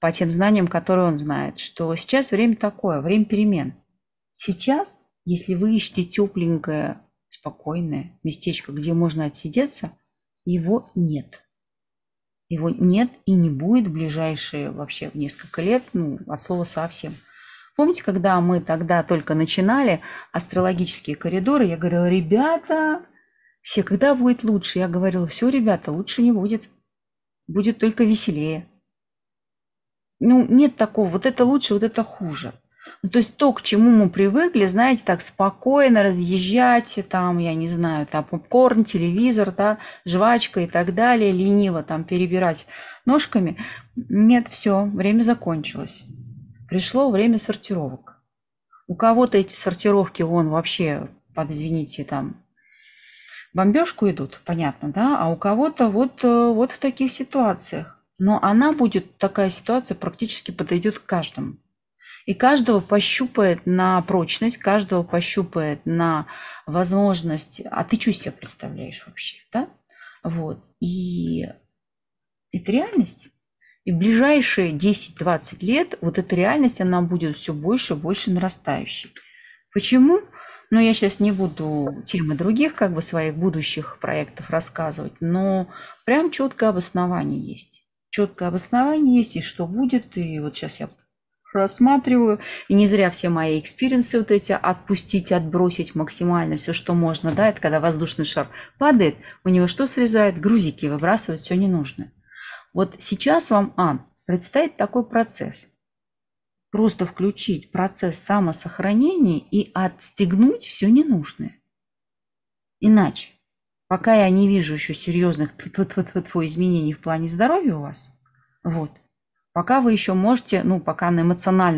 по тем знаниям, которые он знает, что сейчас время такое, время перемен. Сейчас, если вы ищете тепленькое, спокойное местечко, где можно отсидеться, его нет. Его нет и не будет в ближайшие вообще в несколько лет, ну, от слова совсем. Помните, когда мы тогда только начинали астрологические коридоры, я говорила, ребята, все, когда будет лучше? Я говорила, все, ребята, лучше не будет. Будет только веселее ну, нет такого, вот это лучше, вот это хуже. Ну, то есть то, к чему мы привыкли, знаете, так спокойно разъезжать, там, я не знаю, там попкорн, телевизор, да, жвачка и так далее, лениво там перебирать ножками. Нет, все, время закончилось. Пришло время сортировок. У кого-то эти сортировки, вон вообще, под, извините, там, бомбежку идут, понятно, да, а у кого-то вот, э, вот в таких ситуациях но она будет, такая ситуация практически подойдет к каждому. И каждого пощупает на прочность, каждого пощупает на возможность, а ты что себе представляешь вообще, да? Вот. И это реальность. И в ближайшие 10-20 лет вот эта реальность, она будет все больше и больше нарастающей. Почему? Ну, я сейчас не буду темы других, как бы, своих будущих проектов рассказывать, но прям четкое обоснование есть четкое обоснование есть, и что будет, и вот сейчас я рассматриваю. И не зря все мои экспириенсы вот эти отпустить, отбросить максимально все, что можно, да, это когда воздушный шар падает, у него что срезает? Грузики выбрасывают все ненужное. Вот сейчас вам, Ан, предстоит такой процесс. Просто включить процесс самосохранения и отстегнуть все ненужное. Иначе пока я не вижу еще серьезных изменений в плане здоровья у вас, вот, пока вы еще можете, ну, пока на эмоциональном